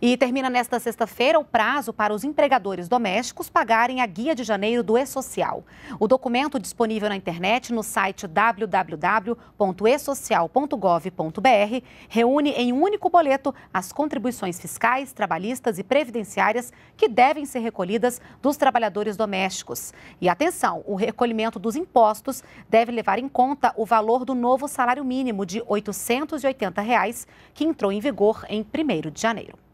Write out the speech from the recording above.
E termina nesta sexta-feira o prazo para os empregadores domésticos pagarem a guia de janeiro do E-Social. O documento disponível na internet no site www.esocial.gov.br reúne em um único boleto as contribuições fiscais, trabalhistas e previdenciárias que devem ser recolhidas dos trabalhadores domésticos. E atenção, o recolhimento dos impostos deve levar em conta o valor do novo salário mínimo de R$ 880, reais, que entrou em vigor em 1 de janeiro.